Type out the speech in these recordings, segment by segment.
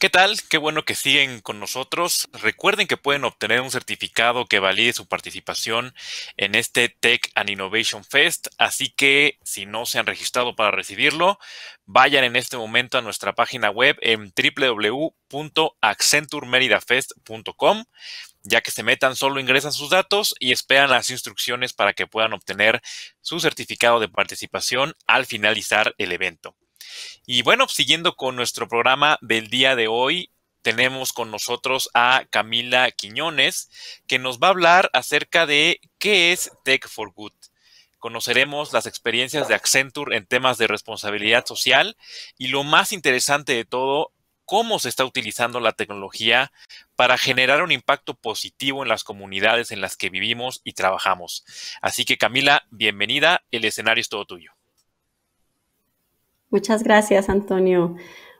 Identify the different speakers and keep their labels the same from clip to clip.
Speaker 1: ¿Qué tal? Qué bueno que siguen con nosotros. Recuerden que pueden obtener un certificado que valide su participación en este Tech and Innovation Fest, así que si no se han registrado para recibirlo, vayan en este momento a nuestra página web en www.accenturmeridafest.com. Ya que se metan, solo ingresan sus datos y esperan las instrucciones para que puedan obtener su certificado de participación al finalizar el evento. Y bueno, siguiendo con nuestro programa del día de hoy, tenemos con nosotros a Camila Quiñones, que nos va a hablar acerca de qué es Tech for Good. Conoceremos las experiencias de Accenture en temas de responsabilidad social y lo más interesante de todo, cómo se está utilizando la tecnología para generar un impacto positivo en las comunidades en las que vivimos y trabajamos. Así que Camila, bienvenida, el escenario es todo tuyo.
Speaker 2: Muchas gracias, Antonio.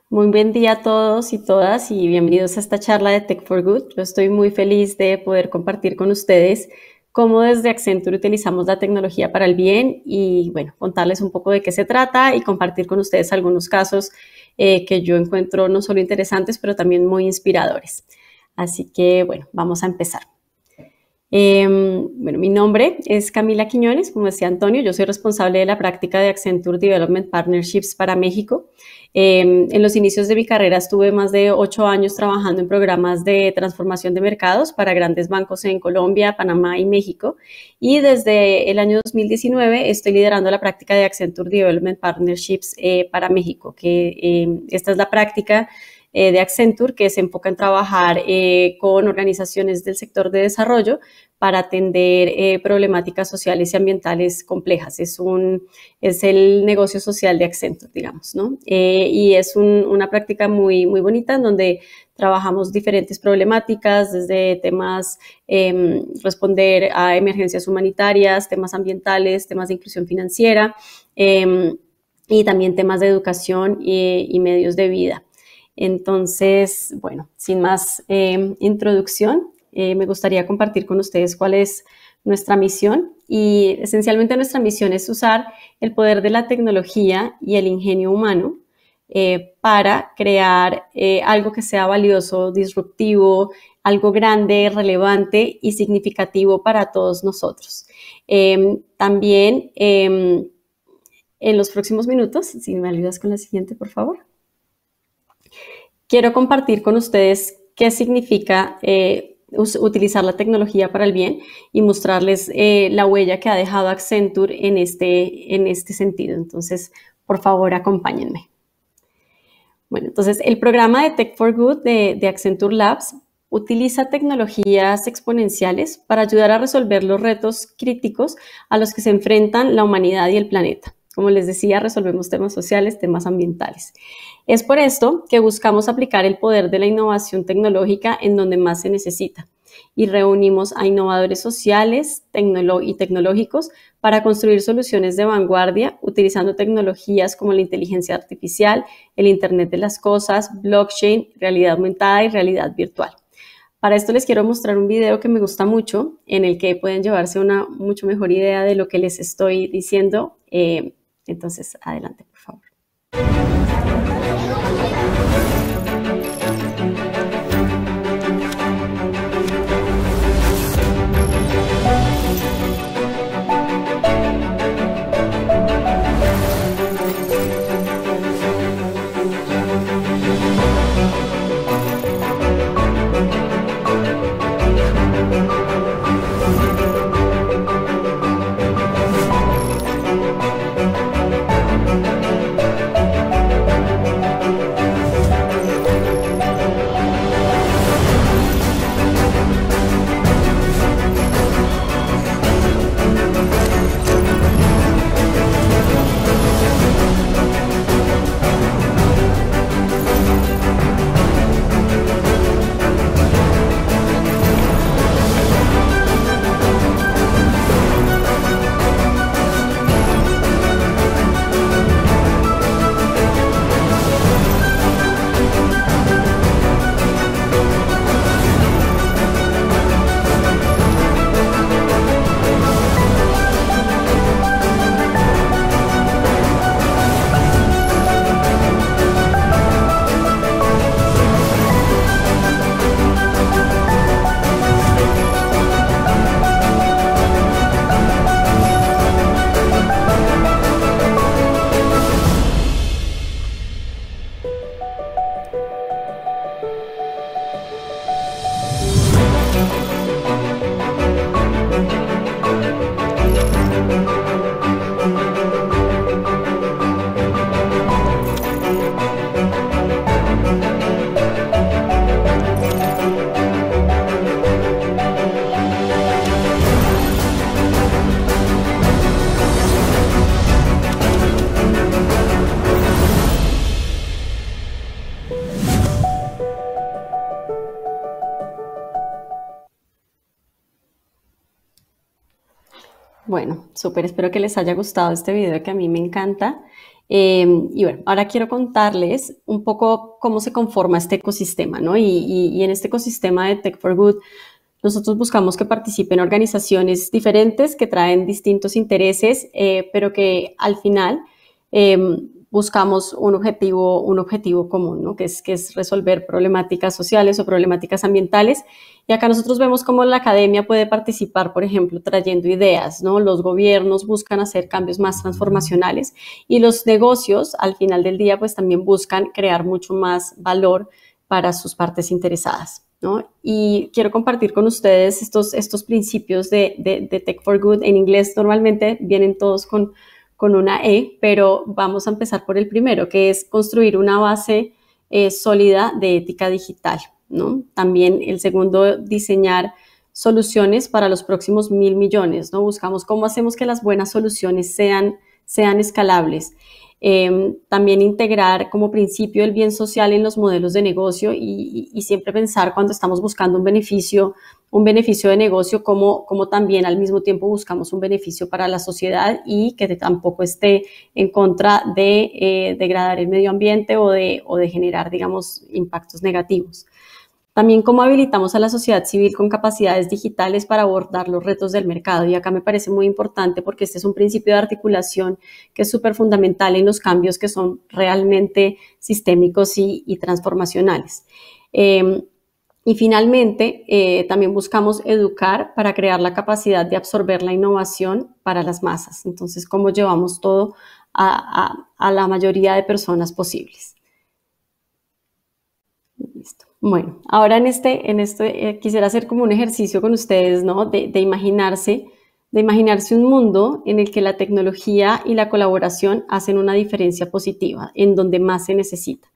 Speaker 2: Muy buen día a todos y todas y bienvenidos a esta charla de Tech for Good. Yo estoy muy feliz de poder compartir con ustedes cómo desde Accenture utilizamos la tecnología para el bien y, bueno, contarles un poco de qué se trata y compartir con ustedes algunos casos eh, que yo encuentro no solo interesantes, pero también muy inspiradores. Así que, bueno, vamos a empezar. Em, bueno, mi nombre es Camila Quiñones, como decía Antonio, yo soy responsable de la práctica de Accenture Development Partnerships para México. Em, en los inicios de mi carrera estuve más de ocho años trabajando en programas de transformación de mercados para grandes bancos en Colombia, Panamá y México. Y desde el año 2019 estoy liderando la práctica de Accenture Development Partnerships eh, para México, que em, esta es la práctica eh, de Accenture que se enfoca en trabajar eh, con organizaciones del sector de desarrollo para atender eh, problemáticas sociales y ambientales complejas. Es, un, es el negocio social de Accenture, digamos, ¿no? y es una práctica muy, muy bonita en donde trabajamos diferentes problemáticas, desde temas, em, responder a emergencias humanitarias, temas ambientales, temas de inclusión financiera em, y también temas de educación y medios de vida. Entonces, bueno, sin más eh, introducción, eh, me gustaría compartir con ustedes cuál es nuestra misión y esencialmente nuestra misión es usar el poder de la tecnología y el ingenio humano eh, para crear algo que sea valioso, disruptivo, algo grande, relevante y significativo para todos nosotros. también em, en los próximos minutos, si me ayudas con la siguiente, por favor. Quiero compartir con ustedes qué significa eh, utilizar la tecnología para el bien y mostrarles eh, la huella que ha dejado Accenture en este, en este sentido. Entonces, por favor, acompáñenme. Bueno, entonces el programa de Tech for Good de, de Accenture Labs utiliza tecnologías exponenciales para ayudar a resolver los retos críticos a los que se enfrentan la humanidad y el planeta. Como les decía, resolvemos temas sociales, temas ambientales. Es por esto que buscamos aplicar el poder de la innovación tecnológica en donde más se necesita y reunimos a innovadores sociales y tecnológicos para construir soluciones de vanguardia utilizando tecnologías como la inteligencia artificial, el Internet de las Cosas, blockchain, realidad aumentada y realidad virtual. Para esto les quiero mostrar un video que me gusta mucho, en el que pueden llevarse una mucho mejor idea de lo que les estoy diciendo eh, entonces, adelante, por favor. Bueno, súper, espero que les haya gustado este video que a mí me encanta. Em, y bueno, ahora quiero contarles un poco cómo se conforma este ecosistema, ¿no? Y, en este ecosistema de Tech for Good, nosotros buscamos que participen organizaciones diferentes que traen distintos intereses, eh, pero que al final em, buscamos un objetivo, un objetivo común, ¿no? que, es, que es resolver problemáticas sociales o problemáticas ambientales. Y acá nosotros vemos cómo la academia puede participar, por ejemplo, trayendo ideas, ¿no? Los gobiernos buscan hacer cambios más transformacionales y los negocios, al final del día, pues también buscan crear mucho más valor para sus partes interesadas. ¿No? Y quiero compartir con ustedes estos, estos principios de, de, de Tech for Good. En inglés normalmente vienen todos con, con una E, pero vamos a empezar por el primero, que es construir una base eh, sólida de ética digital. ¿no? También el segundo, diseñar soluciones para los próximos mil millones. ¿no? Buscamos cómo hacemos que las buenas soluciones sean sean escalables. Em, también integrar como principio el bien social en los modelos de negocio y, siempre pensar cuando estamos buscando un beneficio, un beneficio de negocio, como, también al mismo tiempo buscamos un beneficio para la sociedad y que tampoco esté en contra de eh, degradar el medio ambiente o de, o de generar, digamos, impactos negativos. También cómo habilitamos a la sociedad civil con capacidades digitales para abordar los retos del mercado. Y acá me parece muy importante porque este es un principio de articulación que es súper fundamental en los cambios que son realmente sistémicos y, transformacionales. Em, y finalmente, eh, también buscamos educar para crear la capacidad de absorber la innovación para las masas. Entonces, cómo llevamos todo a la mayoría de personas posibles. Bueno, ahora en este, en este eh, quisiera hacer como un ejercicio con ustedes, ¿no? imaginarse, de imaginarse un mundo en el que la tecnología y la colaboración hacen una diferencia positiva, en donde más se necesita.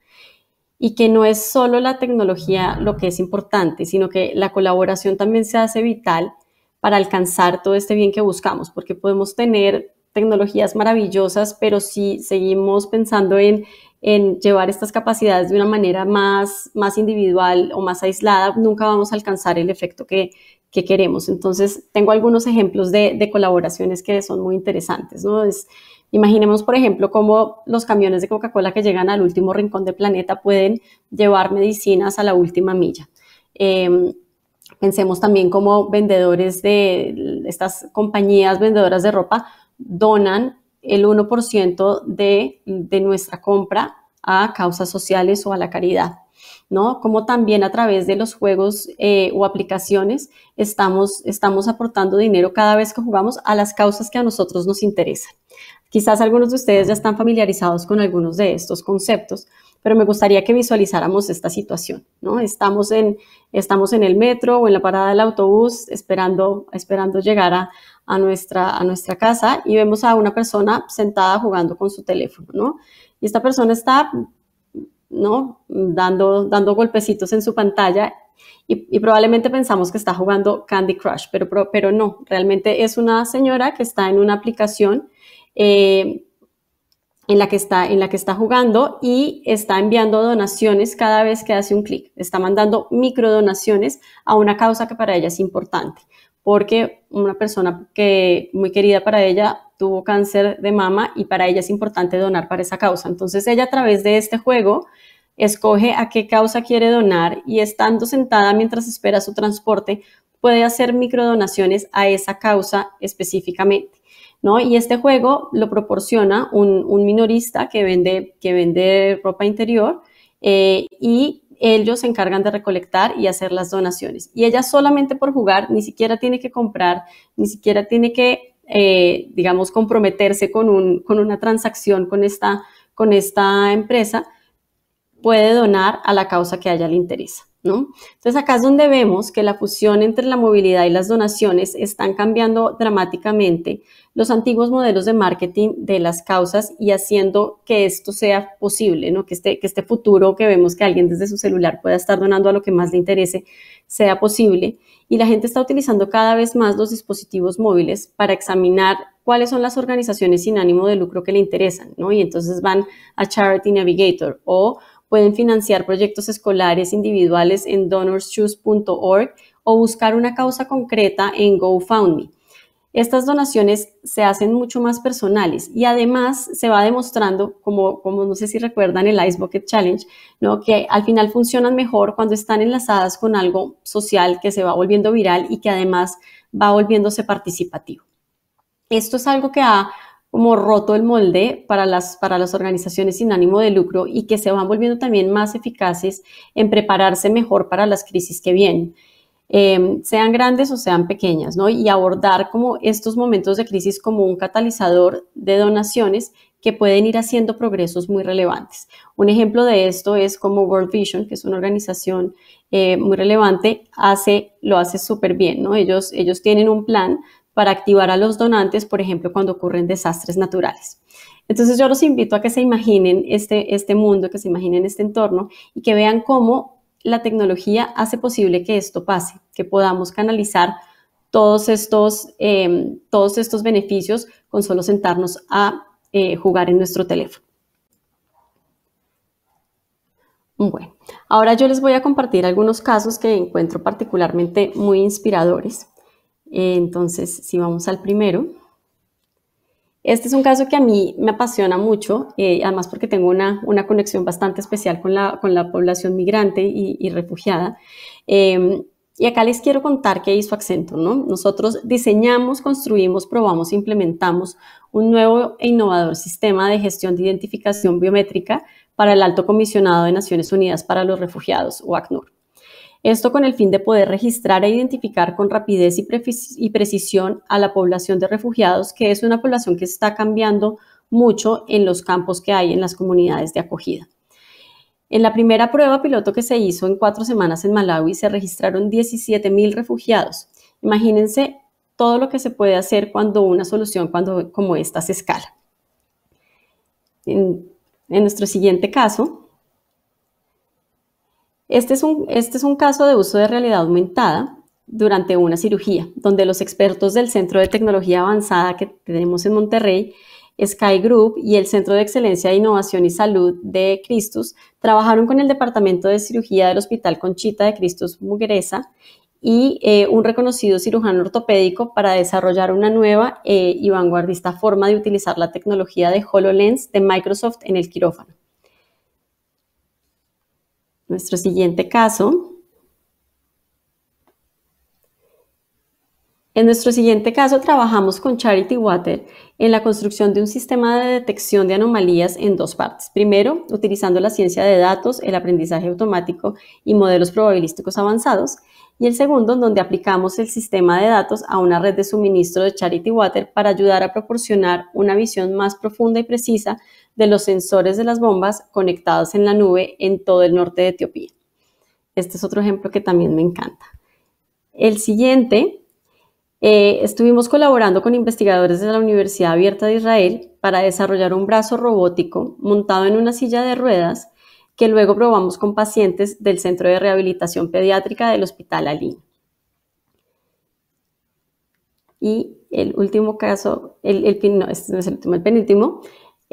Speaker 2: Y que no es solo la tecnología lo que es importante, sino que la colaboración también se hace vital para alcanzar todo este bien que buscamos, porque podemos tener tecnologías maravillosas, pero si seguimos pensando en, llevar estas capacidades de una manera más, más individual o más aislada, nunca vamos a alcanzar el efecto que, queremos. Entonces, tengo algunos ejemplos de, colaboraciones que son muy interesantes, Imaginemos, por ejemplo, cómo los camiones de Coca-Cola que llegan al último rincón del planeta pueden llevar medicinas a la última milla. Em, pensemos también como vendedores de estas compañías vendedoras de ropa donan el 1% de, nuestra compra a causas sociales o a la caridad. ¿no? Como también a través de los juegos eh, o aplicaciones estamos, estamos aportando dinero cada vez que jugamos a las causas que a nosotros nos interesan. Quizás algunos de ustedes ya están familiarizados con algunos de estos conceptos, pero me gustaría que visualizáramos esta situación, ¿no? Estamos en, estamos en el metro o en la parada del autobús esperando, esperando llegar a, a nuestra, a nuestra casa y vemos a una persona sentada jugando con su teléfono, ¿no? Y esta persona está, ¿no? Dando, dando golpecitos en su pantalla y, probablemente pensamos que está jugando Candy Crush, pero, no, realmente es una señora que está en una aplicación. Eh, en la, que está, en la que está jugando y está enviando donaciones cada vez que hace un clic. Está mandando microdonaciones a una causa que para ella es importante porque una persona que muy querida para ella tuvo cáncer de mama y para ella es importante donar para esa causa. Entonces ella a través de este juego escoge a qué causa quiere donar y estando sentada mientras espera su transporte puede hacer microdonaciones a esa causa específicamente. ¿No? Y este juego lo proporciona un, minorista que vende, que vende ropa interior eh, y ellos se encargan de recolectar y hacer las donaciones. Y ella solamente por jugar ni siquiera tiene que comprar, ni siquiera tiene que, eh, digamos, comprometerse con, una transacción con esta, con esta empresa, puede donar a la causa que a ella le interesa. Entonces acá es donde vemos que la fusión entre la movilidad y las donaciones están cambiando dramáticamente los antiguos modelos de marketing de las causas y haciendo que esto sea posible, ¿no? que, este, que este futuro que vemos que alguien desde su celular pueda estar donando a lo que más le interese sea posible. Y la gente está utilizando cada vez más los dispositivos móviles para examinar cuáles son las organizaciones sin ánimo de lucro que le interesan, Y entonces van a Charity Navigator o Pueden financiar proyectos escolares individuales en donorschoose.org o buscar una causa concreta en GoFundMe. Estas donaciones se hacen mucho más personales y además se va demostrando, como, no sé si recuerdan el Ice Bucket Challenge, ¿no? que al final funcionan mejor cuando están enlazadas con algo social que se va volviendo viral y que además va volviéndose participativo. Esto es algo que ha como roto el molde para las, para las organizaciones sin ánimo de lucro y que se van volviendo también más eficaces en prepararse mejor para las crisis que vienen, em, sean grandes o sean pequeñas, ¿no? Y abordar como estos momentos de crisis como un catalizador de donaciones que pueden ir haciendo progresos muy relevantes. Un ejemplo de esto es como World Vision, que es una organización eh, muy relevante, hace, lo hace súper bien, ¿no? Ellos, ellos tienen un plan para activar a los donantes, por ejemplo, cuando ocurren desastres naturales. Entonces yo los invito a que se imaginen este, este mundo, que se imaginen este entorno y que vean cómo la tecnología hace posible que esto pase, que podamos canalizar todos estos, em, todos estos beneficios con solo sentarnos a eh, jugar en nuestro teléfono. Bueno, ahora yo les voy a compartir algunos casos que encuentro particularmente muy inspiradores. Entonces, si vamos al primero, este es un caso que a mí me apasiona mucho, eh, además porque tengo una, conexión bastante especial con la, con la población migrante y, refugiada. Em, y acá les quiero contar qué hizo acento. ¿no? Nosotros diseñamos, construimos, probamos, implementamos un nuevo e innovador sistema de gestión de identificación biométrica para el Alto Comisionado de Naciones Unidas para los Refugiados, o ACNUR. Esto con el fin de poder registrar e identificar con rapidez y, precisión a la población de refugiados, que es una población que está cambiando mucho en los campos que hay en las comunidades de acogida. En la primera prueba piloto que se hizo en cuatro semanas en Malawi se registraron 17.000 refugiados. Imagínense todo lo que se puede hacer cuando una solución cuando, como esta se escala. en nuestro siguiente caso, este, este es, un, caso de uso de realidad aumentada durante una cirugía, donde los expertos del Centro de Tecnología Avanzada que tenemos en Monterrey, Sky Group y el Centro de Excelencia de Innovación y Salud de Cristus trabajaron con el Departamento de Cirugía del Hospital Conchita de Cristus Mugresa y eh, un reconocido cirujano ortopédico para desarrollar una nueva eh, y vanguardista forma de utilizar la tecnología de HoloLens de Microsoft en el quirófano. Nuestro siguiente caso. En nuestro siguiente caso trabajamos con Charity Water en la construcción de un sistema de detección de anomalías en dos partes. Primero, utilizando la ciencia de datos, el aprendizaje automático y modelos probabilísticos avanzados. Y el segundo, donde aplicamos el sistema de datos a una red de suministro de Charity Water para ayudar a proporcionar una visión más profunda y precisa de los sensores de las bombas conectados en la nube en todo el norte de Etiopía. Este es otro ejemplo que también me encanta. El siguiente, eh, estuvimos colaborando con investigadores de la Universidad Abierta de Israel para desarrollar un brazo robótico montado en una silla de ruedas que luego probamos con pacientes del Centro de Rehabilitación Pediátrica del Hospital Ali. Y el último caso, el, no, este no es el último, el penúltimo,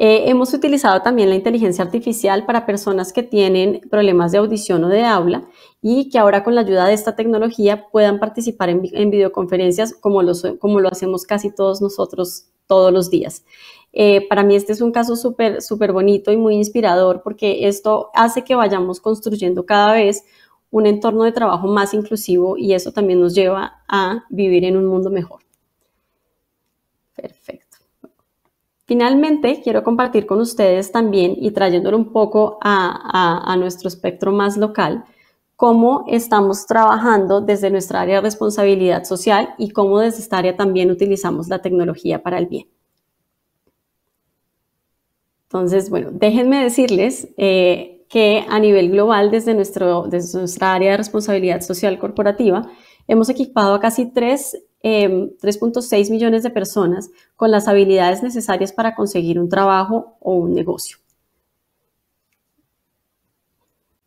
Speaker 2: eh, hemos utilizado también la inteligencia artificial para personas que tienen problemas de audición o de aula y que ahora con la ayuda de esta tecnología puedan participar en, videoconferencias como, lo hacemos casi todos nosotros todos los días. Eh, para mí este es un caso súper, súper bonito y muy inspirador porque esto hace que vayamos construyendo cada vez un entorno de trabajo más inclusivo y eso también nos lleva a vivir en un mundo mejor. Perfecto. Finalmente, quiero compartir con ustedes también y trayéndolo un poco a, nuestro espectro más local, cómo estamos trabajando desde nuestra área de responsabilidad social y cómo desde esta área también utilizamos la tecnología para el bien. Entonces, bueno, déjenme decirles eh, que a nivel global, desde, nuestro, nuestra área de responsabilidad social corporativa, hemos equipado a casi tres 3.6 em, millones de personas con las habilidades necesarias para conseguir un trabajo o un negocio.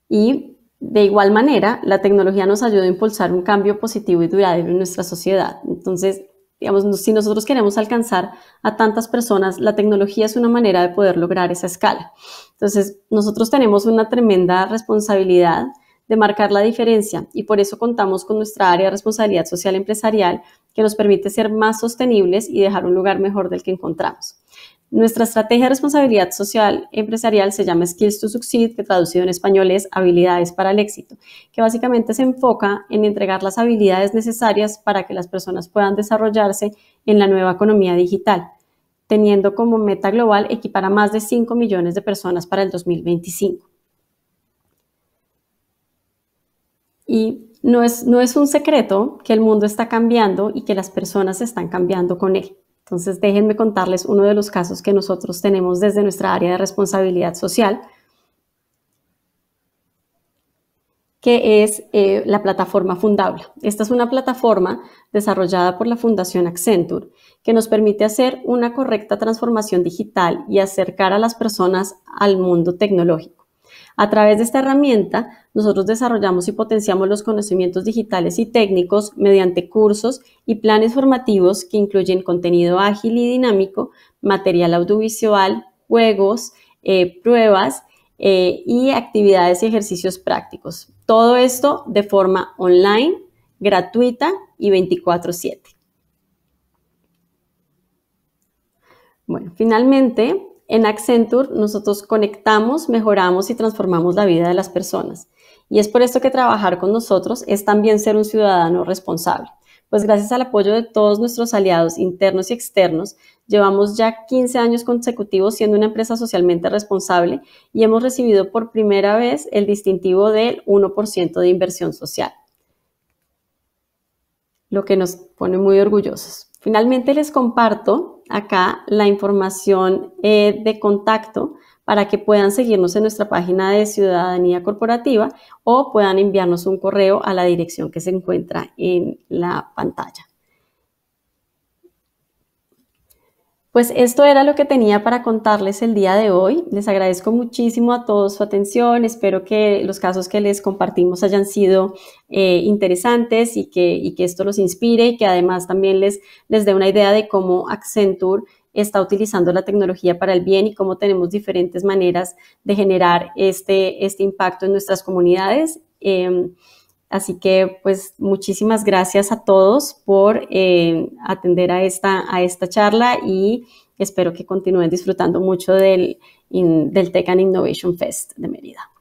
Speaker 2: Y de igual manera, la tecnología nos ayuda a impulsar un cambio positivo y duradero en nuestra sociedad. Entonces, digamos, si nosotros queremos alcanzar a tantas personas, la tecnología es una manera de poder lograr esa escala. Entonces, nosotros tenemos una tremenda responsabilidad de marcar la diferencia y por eso contamos con nuestra área de responsabilidad social empresarial que nos permite ser más sostenibles y dejar un lugar mejor del que encontramos. Nuestra estrategia de responsabilidad social empresarial se llama Skills to Succeed, que traducido en español es habilidades para el éxito, que básicamente se enfoca en entregar las habilidades necesarias para que las personas puedan desarrollarse en la nueva economía digital, teniendo como meta global equipar a más de 5 millones de personas para el 2025. Y no es, un secreto que el mundo está cambiando y que las personas están cambiando con él. Entonces, déjenme contarles uno de los casos que nosotros tenemos desde nuestra área de responsabilidad social, que es eh, la plataforma Fundable. Esta es una plataforma desarrollada por la Fundación Accenture que nos permite hacer una correcta transformación digital y acercar a las personas al mundo tecnológico. A través de esta herramienta, nosotros desarrollamos y potenciamos los conocimientos digitales y técnicos mediante cursos y planes formativos que incluyen contenido ágil y dinámico, material audiovisual, juegos, eh, pruebas eh, y actividades y ejercicios prácticos. Todo esto de forma online, gratuita y 24/7. Bueno, finalmente, en Accenture nosotros conectamos, mejoramos y transformamos la vida de las personas. Y es por esto que trabajar con nosotros es también ser un ciudadano responsable. Pues gracias al apoyo de todos nuestros aliados internos y externos, llevamos ya 15 años consecutivos siendo una empresa socialmente responsable y hemos recibido por primera vez el distintivo del 1% de inversión social, lo que nos pone muy orgullosos. Finalmente les comparto acá la información eh, de contacto para que puedan seguirnos en nuestra página de Ciudadanía Corporativa o puedan enviarnos un correo a la dirección que se encuentra en la pantalla. Pues esto era lo que tenía para contarles el día de hoy. Les agradezco muchísimo a todos su atención. Espero que los casos que les compartimos hayan sido eh, interesantes y que, que, esto los inspire y que además también les, les dé una idea de cómo Accenture está utilizando la tecnología para el bien y cómo tenemos diferentes maneras de generar este, este impacto en nuestras comunidades. Em, Así que pues muchísimas gracias a todos por eh, atender a esta, a esta charla y espero que continúen disfrutando mucho del, del Tech and Innovation Fest de Mérida.